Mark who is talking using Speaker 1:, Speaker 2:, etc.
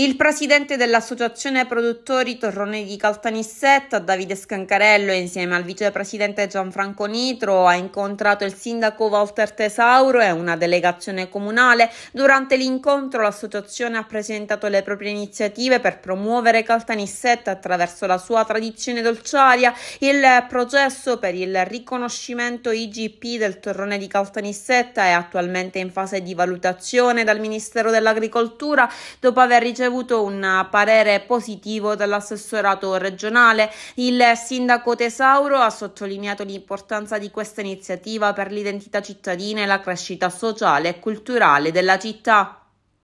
Speaker 1: Il presidente dell'Associazione Produttori Torrone di Caltanissetta, Davide Scancarello, insieme al vicepresidente Gianfranco Nitro, ha incontrato il sindaco Walter Tesauro e una delegazione comunale. Durante l'incontro l'associazione ha presentato le proprie iniziative per promuovere Caltanissetta attraverso la sua tradizione dolciaria, il processo per il riconoscimento IGP del Torrone di Caltanissetta è attualmente in fase di valutazione dal Ministero dell'Agricoltura dopo aver ricevuto ricevuto un eh, parere positivo dall'assessorato regionale. Il sindaco Tesauro ha sottolineato l'importanza di questa iniziativa per l'identità cittadina e la crescita sociale e culturale della città.